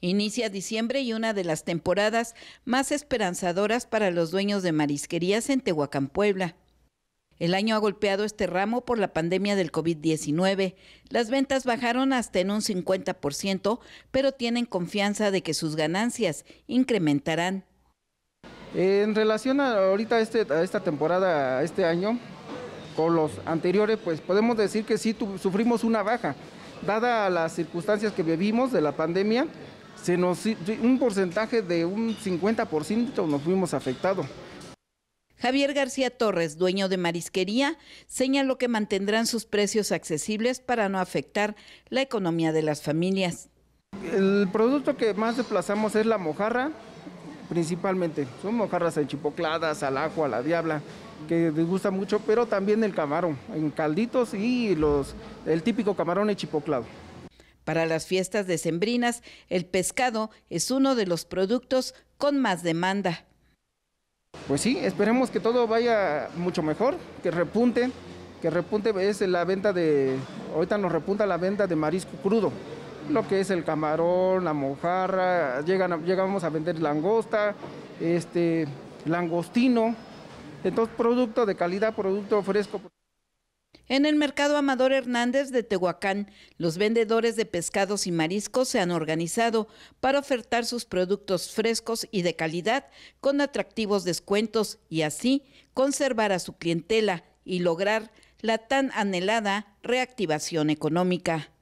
Inicia diciembre y una de las temporadas más esperanzadoras para los dueños de marisquerías en Tehuacán, Puebla. El año ha golpeado este ramo por la pandemia del COVID-19. Las ventas bajaron hasta en un 50%, pero tienen confianza de que sus ganancias incrementarán. En relación a ahorita este, a esta temporada, a este año, con los anteriores, pues podemos decir que sí sufrimos una baja, dada las circunstancias que vivimos de la pandemia un porcentaje de un 50% nos fuimos afectados. Javier García Torres, dueño de Marisquería, señaló que mantendrán sus precios accesibles para no afectar la economía de las familias. El producto que más desplazamos es la mojarra, principalmente. Son mojarras enchipocladas, al ajo, a la diabla, que les gusta mucho, pero también el camarón, en calditos y los, el típico camarón enchipoclado. Para las fiestas decembrinas, el pescado es uno de los productos con más demanda. Pues sí, esperemos que todo vaya mucho mejor, que repunte, que repunte es la venta de, ahorita nos repunta la venta de marisco crudo, lo que es el camarón, la mojarra, llegamos a vender langosta, este, langostino, entonces producto de calidad, producto fresco. En el mercado Amador Hernández de Tehuacán, los vendedores de pescados y mariscos se han organizado para ofertar sus productos frescos y de calidad con atractivos descuentos y así conservar a su clientela y lograr la tan anhelada reactivación económica.